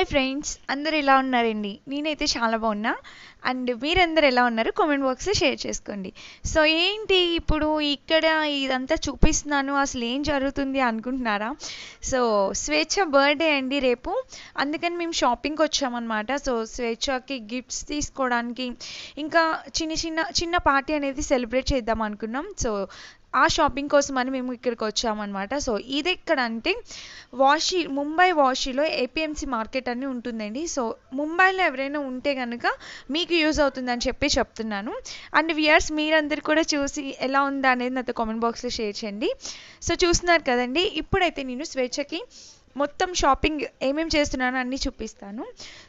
hi friends అందరు ఎలా ఉన్నారండి నేనైతే చాలా బాగున్నా అండ్ మీరందరు ఎలా ఉన్నారు కామెంట్ బాక్స్లో షేర్ చేసుకోండి సో ఏంటి ఇప్పుడు ఇక్కడ ఇదంతా చూపిస్తున్నాను అసలు ఏం జరుగుతుంది అనుకుంటున్నారా సో స్వేచ్ఛ బర్త్డే అండి రేపు అందుకని మేము షాపింగ్కి వచ్చామన్నమాట సో స్వేచ్ఛకి గిఫ్ట్స్ తీసుకోవడానికి ఇంకా చిన్న చిన్న చిన్న పార్టీ అనేది సెలబ్రేట్ చేద్దాం అనుకున్నాం సో ఆ షాపింగ్ కోసం అని మేము ఇక్కడికి వచ్చామన్నమాట సో ఇది ఎక్కడ అంటే వాషి ముంబై వాషిలో ఏపీఎంసీ మార్కెట్ అని ఉంటుందండి సో ముంబైలో ఎవరైనా ఉంటే కనుక మీకు యూజ్ అవుతుందని చెప్పి చెప్తున్నాను అండ్ వ్యూయర్స్ మీరందరు కూడా చూసి ఎలా ఉందా అనేది నాతో కామెంట్ బాక్స్లో షేర్ చేయండి సో చూస్తున్నారు కదండి ఇప్పుడైతే నేను స్వేచ్ఛకి మొత్తం షాపింగ్ ఏమేమి చేస్తున్నానో అన్నీ చూపిస్తాను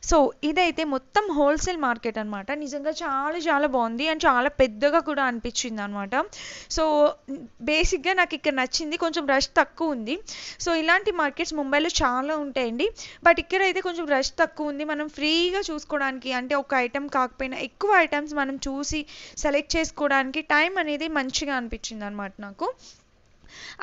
సో ఇదైతే మొత్తం హోల్సేల్ మార్కెట్ అనమాట నిజంగా చాలా చాలా బాగుంది అండ్ చాలా పెద్దగా కూడా అనిపించింది అనమాట సో బేసిక్గా నాకు ఇక్కడ నచ్చింది కొంచెం రష్ తక్కువ ఉంది సో ఇలాంటి మార్కెట్స్ ముంబైలో చాలా ఉంటాయండి బట్ ఇక్కడ అయితే కొంచెం రష్ తక్కువ ఉంది మనం ఫ్రీగా చూసుకోవడానికి అంటే ఒక ఐటెం కాకపోయినా ఎక్కువ ఐటమ్స్ మనం చూసి సెలెక్ట్ చేసుకోవడానికి టైం అనేది మంచిగా అనిపించింది అనమాట నాకు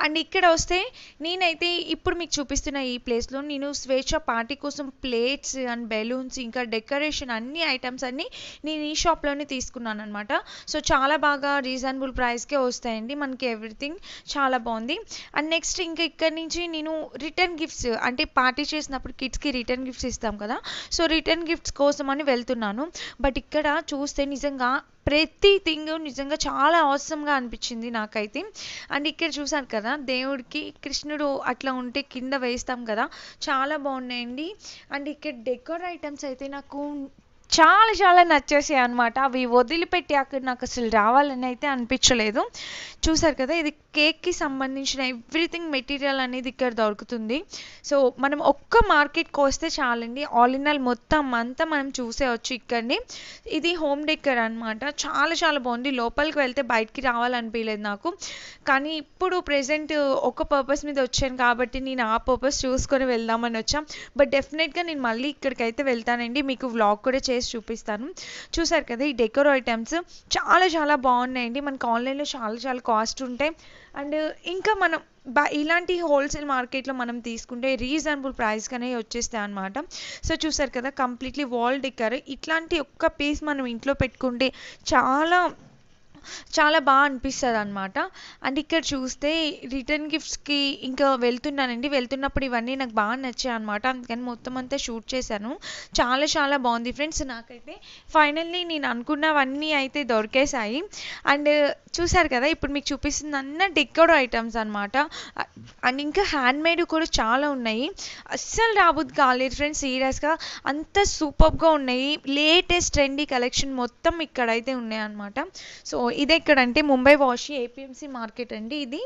అండ్ ఇక్కడ వస్తే నేనైతే ఇప్పుడు మీకు చూపిస్తున్న ఈ ప్లేస్లో నేను స్వేచ్ఛ పార్టీ కోసం ప్లేట్స్ అండ్ బెలూన్స్ ఇంకా డెకరేషన్ అన్ని ఐటమ్స్ అన్నీ నేను ఈ షాప్లోనే తీసుకున్నాను అనమాట సో చాలా బాగా రీజనబుల్ ప్రైస్కే వస్తాయండి మనకి ఎవ్రీథింగ్ చాలా బాగుంది అండ్ నెక్స్ట్ ఇంకా ఇక్కడ నుంచి నేను రిటర్న్ గిఫ్ట్స్ అంటే పార్టీ చేసినప్పుడు కిడ్స్కి రిటర్న్ గిఫ్ట్స్ ఇస్తాం కదా సో రిటర్న్ గిఫ్ట్స్ కోసం అని వెళ్తున్నాను బట్ ఇక్కడ చూస్తే నిజంగా ప్రతి థింగ్ నిజంగా చాలా అవసరంగా అనిపించింది నాకైతే అండ్ ఇక్కడ చూసాను కదా దేవుడికి కృష్ణుడు అట్లా ఉంటే కింద వేస్తాం కదా చాలా బాగున్నాయండి అండ్ ఇక్కడ డెకోర్ ఐటమ్స్ అయితే నాకు చాలా చాలా నచ్చేసాయి అనమాట అవి వదిలిపెట్టి అక్కడ నాకు అసలు రావాలని అయితే అనిపించలేదు చూసారు కదా ఇది కేక్కి సంబంధించిన ఎవ్రీథింగ్ మెటీరియల్ అనేది ఇక్కడ దొరుకుతుంది సో మనం ఒక్క మార్కెట్ కోస్తే చాలండి ఆల్ ఇన్ ఆల్ మొత్తం అంతా మనం చూసేవచ్చు ఇక్కడిని ఇది హోమ్ డెక్కర్ అనమాట చాలా చాలా బాగుంది లోపలికి వెళ్తే బయటికి రావాలనిపించలేదు నాకు కానీ ఇప్పుడు ప్రెసెంట్ ఒక పర్పస్ మీద వచ్చాను కాబట్టి నేను ఆ పర్పస్ చూసుకొని వెళ్దామని వచ్చాం బట్ డెఫినెట్గా నేను మళ్ళీ ఇక్కడికైతే వెళ్తానండి మీకు వ్లాగ్ కూడా చేసి ప్లేస్ చూపిస్తాను చూసారు కదా ఈ డెకోర్ ఐటమ్స్ చాలా చాలా బాగున్నాయండి మనకు ఆన్లైన్లో చాలా చాలా కాస్ట్ ఉంటాయి అండ్ ఇంకా మనం బా ఇలాంటి హోల్సేల్ మార్కెట్లో మనం తీసుకుంటే రీజనబుల్ ప్రైస్గానే వచ్చేస్తాయి అనమాట సో చూసారు కదా కంప్లీట్లీ వాల్ డెక్కర్ ఇట్లాంటి ఒక్క పీస్ మనం ఇంట్లో పెట్టుకుంటే చాలా చాలా బాగా అనిపిస్తుంది అనమాట అండ్ ఇక్కడ చూస్తే రిటర్న్ గిఫ్ట్స్కి ఇంకా వెళ్తున్నానండి వెళ్తున్నప్పుడు ఇవన్నీ నాకు బాగా నచ్చాయి అనమాట అందుకని మొత్తం అంతా షూట్ చేశాను చాలా చాలా బాగుంది ఫ్రెండ్స్ నాకైతే ఫైనల్లీ నేను అనుకున్నవన్నీ అయితే దొరికేశాయి అండ్ చూసారు కదా ఇప్పుడు మీకు చూపిస్తుంది అన్న డెకోర్ ఐటమ్స్ అనమాట అండ్ ఇంకా హ్యాండ్ మేడ్ కూడా చాలా ఉన్నాయి అస్సలు రాబోద్దు కాలేదు ఫ్రెండ్స్ సీరియస్గా అంత సూపర్గా ఉన్నాయి లేటెస్ట్ ట్రెండీ కలెక్షన్ మొత్తం ఇక్కడైతే ఉన్నాయి అనమాట సో ఇది ఎక్కడంటే ముంబై వాషి ఏపీఎంసీ మార్కెట్ అండి ఇది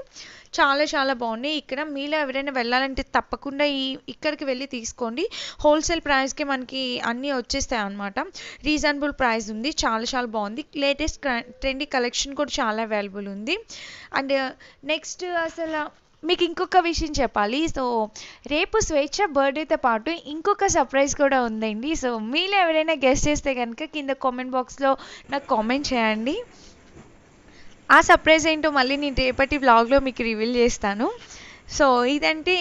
చాలా చాలా బాగుంది ఇక్కడ మీలో ఎవరైనా వెళ్ళాలంటే తప్పకుండా ఈ ఇక్కడికి వెళ్ళి తీసుకోండి హోల్సేల్ ప్రైస్కి మనకి అన్నీ వచ్చేస్తాయి అనమాట రీజనబుల్ ప్రైస్ ఉంది చాలా చాలా బాగుంది లేటెస్ట్ ట్రెండీ కలెక్షన్ కూడా చాలా అవైలబుల్ ఉంది అండ్ నెక్స్ట్ అసలు మీకు ఇంకొక విషయం చెప్పాలి సో రేపు స్వేచ్ఛ బర్త్డేతో పాటు ఇంకొక సర్ప్రైజ్ కూడా ఉందండి సో మీలో ఎవరైనా గెస్ట్ చేస్తే కనుక కింద కామెంట్ బాక్స్లో నాకు కామెంట్ చేయండి ఆ సర్ప్రైజ్ ఏంటో మళ్ళీ నేను రేపటి బ్లాగ్లో మీకు రివీల్ చేస్తాను సో ఇదంటే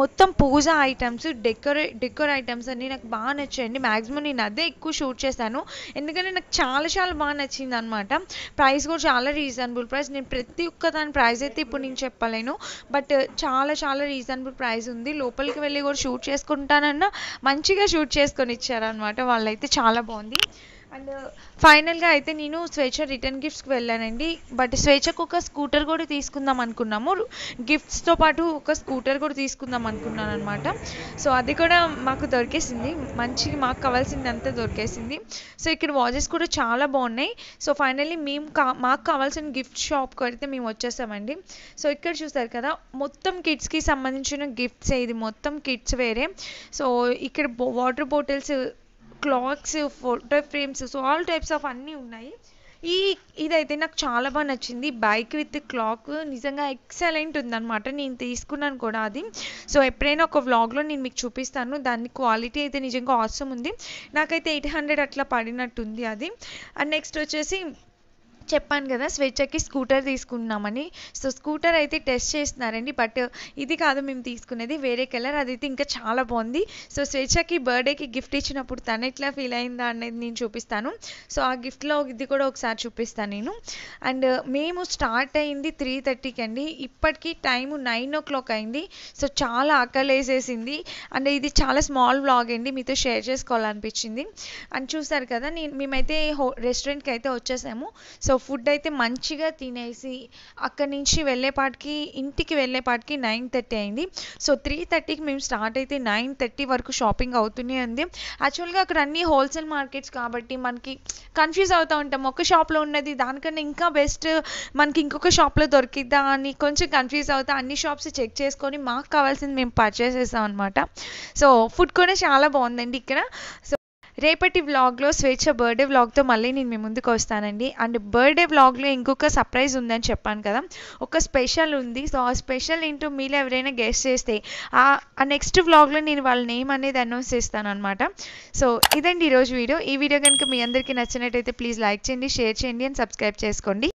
మొత్తం పూజ ఐటమ్స్ డెకరే డెకోర్ ఐటమ్స్ అన్నీ నాకు బాగా నచ్చాయండి మ్యాక్సిమం నేను అదే ఎక్కువ షూట్ చేశాను ఎందుకంటే నాకు చాలా చాలా బాగా నచ్చింది అనమాట ప్రైస్ కూడా చాలా రీజనబుల్ ప్రైస్ నేను ప్రతి ఒక్క దాని ప్రైస్ అయితే ఇప్పుడు నేను చెప్పలేను బట్ చాలా చాలా రీజనబుల్ ప్రైస్ ఉంది లోపలికి వెళ్ళి కూడా షూట్ చేసుకుంటానన్నా మంచిగా షూట్ చేసుకొని ఇచ్చారనమాట వాళ్ళైతే చాలా బాగుంది అండ్ ఫైనల్గా అయితే నేను స్వేచ్ఛ రిటర్న్ గిఫ్ట్స్కి వెళ్ళానండి బట్ స్వేచ్ఛకు ఒక స్కూటర్ కూడా తీసుకుందాం అనుకున్నాము గిఫ్ట్స్తో పాటు ఒక స్కూటర్ కూడా తీసుకుందాం అనుకున్నాను అనమాట సో అది కూడా మాకు దొరికేసింది మంచిగా మాకు కావాల్సింది అంతా దొరికేసింది సో ఇక్కడ వాచెస్ కూడా చాలా బాగున్నాయి సో ఫైనల్లీ మేము కా మాకు కావాల్సిన గిఫ్ట్ షాప్కి అయితే మేము వచ్చేసామండి సో ఇక్కడ చూస్తారు కదా మొత్తం కిడ్స్కి సంబంధించిన గిఫ్ట్స్ ఇది మొత్తం కిడ్స్ వేరే సో ఇక్కడ water bottles clocks photo frames so all types of అన్నీ ఉన్నాయి ఈ ఇదైతే నాకు చాలా బాగా నచ్చింది బైక్ విత్ క్లాక్ నిజంగా ఎక్సలెంట్ ఉందన్నమాట నేను తీసుకున్నాను కూడా అది సో ఎప్పుడైనా ఒక వ్లాగ్లో నేను మీకు చూపిస్తాను దాని క్వాలిటీ అయితే నిజంగా అవసరం ఉంది నాకైతే ఎయిట్ హండ్రెడ్ అట్లా పడినట్టుంది అది అండ్ నెక్స్ట్ వచ్చేసి చెప్పాను కదా స్వేచ్ఛకి స్కూటర్ తీసుకున్నామని సో స్కూటర్ అయితే టెస్ట్ చేస్తున్నారండి బట్ ఇది కాదు మేము తీసుకునేది వేరే కలర్ అది అయితే ఇంకా చాలా బాగుంది సో స్వేచ్ఛకి బర్త్డేకి గిఫ్ట్ ఇచ్చినప్పుడు తను ఎట్లా ఫీల్ అయిందా అనేది నేను చూపిస్తాను సో ఆ గిఫ్ట్లో ఇది కూడా ఒకసారి చూపిస్తాను నేను అండ్ మేము స్టార్ట్ అయింది త్రీ థర్టీకి అండి ఇప్పటికీ టైం నైన్ ఓ క్లాక్ అయింది సో చాలా అక్కలేసేసింది అండ్ ఇది చాలా స్మాల్ బ్లాగ్ అండి మీతో షేర్ చేసుకోవాలనిపించింది అండ్ చూసారు కదా నేను మేమైతే హో రెస్టారెంట్కి అయితే వచ్చేసాము సో సో ఫుడ్ అయితే మంచిగా తినేసి అక్కడి నుంచి వెళ్ళేపాటికి ఇంటికి వెళ్ళేపాటికి నైన్ థర్టీ అయింది సో త్రీ థర్టీకి మేము స్టార్ట్ అయితే నైన్ థర్టీ వరకు షాపింగ్ అవుతూనే ఉంది యాక్చువల్గా అక్కడ అన్ని హోల్సేల్ మార్కెట్స్ కాబట్టి మనకి కన్ఫ్యూజ్ అవుతూ ఉంటాం ఒక షాప్లో ఉన్నది దానికన్నా ఇంకా బెస్ట్ మనకి ఇంకొక షాప్లో దొరికిద్దా అని కొంచెం కన్ఫ్యూజ్ అవుతా అన్ని షాప్స్ చెక్ చేసుకొని మాకు కావాల్సింది మేము పర్చేస్ చేస్తాం అనమాట సో ఫుడ్ కూడా చాలా బాగుందండి ఇక్కడ సో రేపటి వ్లాగ్లో స్వేచ్ఛ బర్త్డే వ్లాగ్తో మళ్ళీ నేను మీ ముందుకు వస్తానండి అండ్ బర్త్డే వ్లాగ్లో ఇంకొక సర్ప్రైజ్ ఉందని చెప్పాను కదా ఒక స్పెషల్ ఉంది సో ఆ స్పెషల్ ఏంటో మీరు ఎవరైనా గెస్ట్ చేస్తే ఆ నెక్స్ట్ వ్లాగ్లో నేను వాళ్ళ నేమ్ అనేది అనౌన్స్ చేస్తాను అనమాట సో ఇదండి ఈరోజు వీడియో ఈ వీడియో కనుక మీ అందరికీ నచ్చినట్టయితే ప్లీజ్ లైక్ చేయండి షేర్ చేయండి అండ్ సబ్స్క్రైబ్ చేసుకోండి